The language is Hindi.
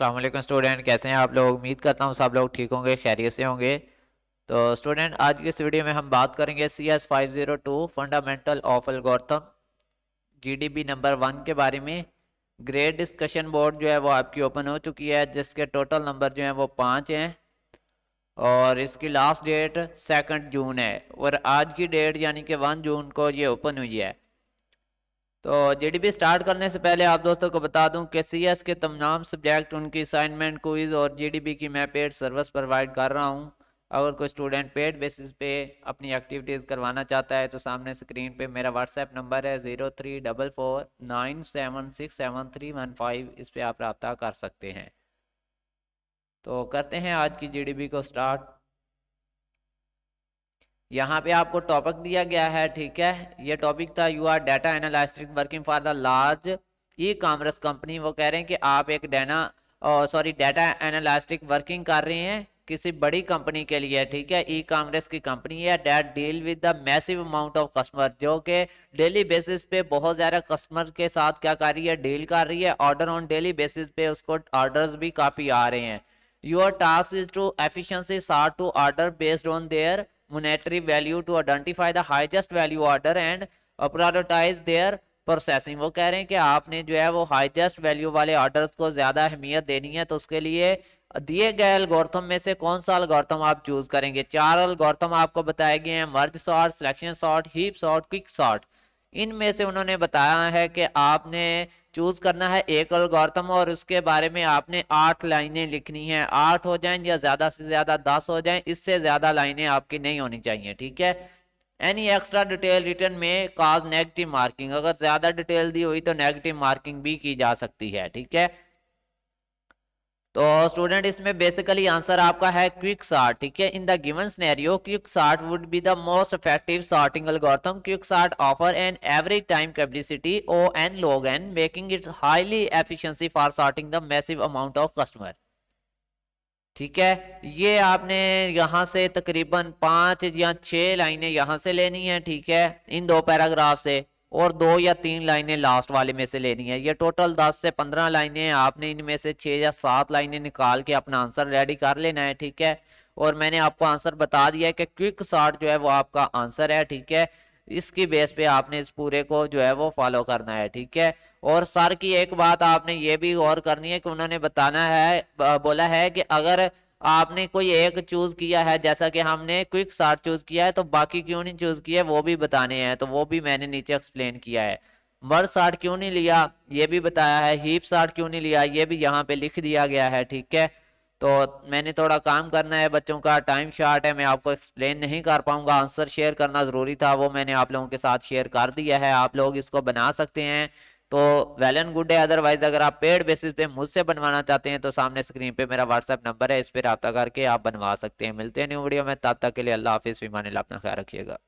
असलम स्टूडेंट कैसे हैं आप लोग उम्मीद करता हूँ सब लोग ठीक होंगे खैरियत से होंगे तो स्टूडेंट आज की इस वीडियो में हम बात करेंगे C S five zero two fundamental of algorithm G D B number one के बारे में ग्रेड डिस्कशन बोर्ड जो है वो आपकी ओपन हो चुकी है जिसके टोटल नंबर जो हैं वो पाँच हैं और इसकी लास्ट डेट सेकेंड जून है और आज की डेट यानी कि वन जून को ये ओपन हुई है तो जीडीपी स्टार्ट करने से पहले आप दोस्तों को बता दूं कि एस के तमाम सब्जेक्ट उनकी असाइनमेंट क्विज और जीडीपी की मैं पेड सर्विस प्रोवाइड कर रहा हूं अगर कोई स्टूडेंट पेड बेसिस पे अपनी एक्टिविटीज़ करवाना चाहता है तो सामने स्क्रीन पे मेरा व्हाट्सएप नंबर है zero three double four nine seven six seven three one five इस पर आप रबता कर सकते हैं तो करते हैं आज की जीडीपी को स्टार्ट यहाँ पे आपको टॉपिक दिया गया है ठीक है ये टॉपिक था you are data analytic working for the large e commerce company वो कह रहे हैं कि आप एक डेना सॉरी डाटा एनालिस्टिक वर्किंग कर रहे हैं किसी बड़ी कंपनी के लिए ठीक है ई कॉमर्स की कंपनी है that deal with the massive amount of customer जो कि डेली बेसिस पे बहुत ज़्यादा कस्टमर के साथ क्या कर रही है डील कर रही है ऑर्डर ऑन डेली बेसिस पे उसको ऑर्डर्स भी काफ़ी आ रहे हैं your task is to efficiency sort to order based on their monetary value to identify the highest value order and prioritize their processing वो कह रहे हैं कि आपने जो है वो हाइजेस्ट वैल्यू वाले ऑर्डर्स को ज़्यादा अहमियत देनी है तो उसके लिए दिए गए अलगोरथम में से कौन सा अलगौरथम आप चूज़ करेंगे चार अलगौरथम आपको बताए गए हैं merge sort selection sort heap sort quick sort इनमें से उन्होंने बताया है कि आपने चूज करना है एक गौतम और उसके बारे में आपने आठ लाइनें लिखनी हैं आठ हो जाएं या ज़्यादा से ज़्यादा दस हो जाएं इससे ज़्यादा लाइनें आपकी नहीं होनी चाहिए ठीक है एनी एक्स्ट्रा डिटेल रिटर्न में काज नेगेटिव मार्किंग अगर ज़्यादा डिटेल दी हुई तो नेगेटिव मार्किंग भी की जा सकती है ठीक है तो स्टूडेंट इसमें बेसिकली आंसर आपका है क्विक सार्ट ठीक है in the given scenario quick sort would be the most effective sorting algorithm quick sort offer an average time capacity O N log N making it highly efficiency for sorting the massive amount of customer ठीक है ये आपने यहाँ से तकरीबन पाँच या छः लाइनें यहाँ से लेनी है ठीक है इन दो पैराग्राफ से और दो या तीन लाइनें लास्ट वाले में से लेनी है ये टोटल दस से पंद्रह लाइनें आपने इनमें से छः या सात लाइनें निकाल के अपना आंसर रेडी कर लेना है ठीक है और मैंने आपको आंसर बता दिया है कि क्विक शार्ट जो है वो आपका आंसर है ठीक है इसकी बेस पे आपने इस पूरे को जो है वो फॉलो करना है ठीक है और सर की एक बात आपने ये भी गौर करनी है कि उन्होंने बताना है बोला है कि अगर आपने कोई एक चूज किया है जैसा कि हमने क्विक सार चूज किया है तो बाकी क्यों नहीं चूज किया है वो भी बताने हैं तो वो भी मैंने नीचे एक्सप्लेन किया है मर्ज सार्ट क्यों नहीं लिया ये भी बताया है हीप सार्ट क्यों नहीं लिया ये भी यहाँ पे लिख दिया गया है ठीक है तो मैंने थोड़ा काम करना है बच्चों का टाइम शार्ट है मैं आपको एक्सप्लेन नहीं कर पाऊंगा आंसर शेयर करना ज़रूरी था वो मैंने आप लोगों के साथ शेयर कर दिया है आप लोग इसको बना सकते हैं तो वेल एंड गुड है अदरवाइज अगर आप पेड बेसिस पे मुझसे बनवाना चाहते हैं तो सामने स्क्रीन पे मेरा व्हाट्सएप नंबर है इस पर रबा करके आप बनवा सकते हैं मिलते हैं न्यू वीडियो में तब तक के लिए अल्लाह हाफिज़ विमान अपना ख्याल रखिएगा